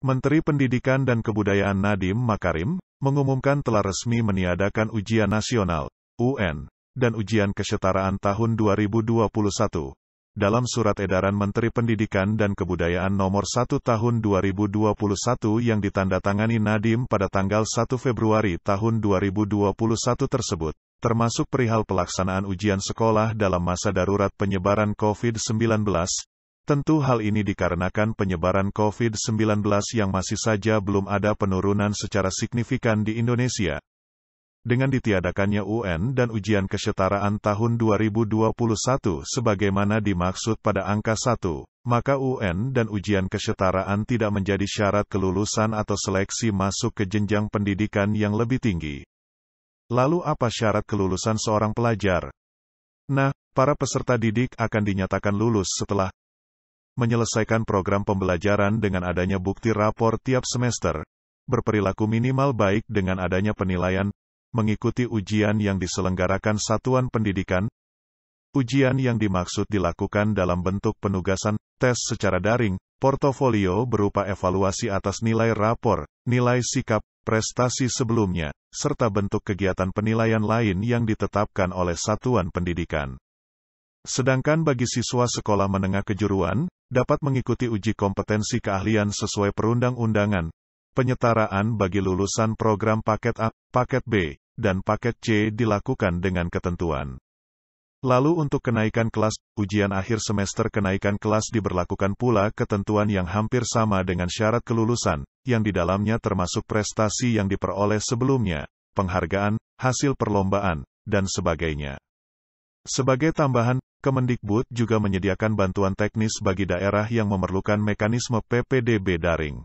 Menteri Pendidikan dan Kebudayaan Nadiem Makarim, mengumumkan telah resmi meniadakan ujian nasional, UN, dan ujian kesetaraan tahun 2021. Dalam surat edaran Menteri Pendidikan dan Kebudayaan nomor 1 tahun 2021 yang ditandatangani Nadiem pada tanggal 1 Februari tahun 2021 tersebut, termasuk perihal pelaksanaan ujian sekolah dalam masa darurat penyebaran COVID-19, Tentu hal ini dikarenakan penyebaran COVID-19 yang masih saja belum ada penurunan secara signifikan di Indonesia. Dengan ditiadakannya UN dan ujian kesetaraan tahun 2021 sebagaimana dimaksud pada angka 1, maka UN dan ujian kesetaraan tidak menjadi syarat kelulusan atau seleksi masuk ke jenjang pendidikan yang lebih tinggi. Lalu apa syarat kelulusan seorang pelajar? Nah, para peserta didik akan dinyatakan lulus setelah menyelesaikan program pembelajaran dengan adanya bukti rapor tiap semester, berperilaku minimal baik dengan adanya penilaian, mengikuti ujian yang diselenggarakan satuan pendidikan, Ujian yang dimaksud dilakukan dalam bentuk penugasan, tes secara daring, portofolio berupa evaluasi atas nilai rapor, nilai sikap, prestasi sebelumnya, serta bentuk kegiatan penilaian lain yang ditetapkan oleh satuan pendidikan. Sedangkan bagi siswa sekolah menengah kejuruan, dapat mengikuti uji kompetensi keahlian sesuai perundang-undangan. Penyetaraan bagi lulusan program paket A, paket B, dan paket C dilakukan dengan ketentuan. Lalu untuk kenaikan kelas, ujian akhir semester kenaikan kelas diberlakukan pula ketentuan yang hampir sama dengan syarat kelulusan, yang di dalamnya termasuk prestasi yang diperoleh sebelumnya, penghargaan, hasil perlombaan, dan sebagainya. Sebagai tambahan, Kemendikbud juga menyediakan bantuan teknis bagi daerah yang memerlukan mekanisme PPDB daring.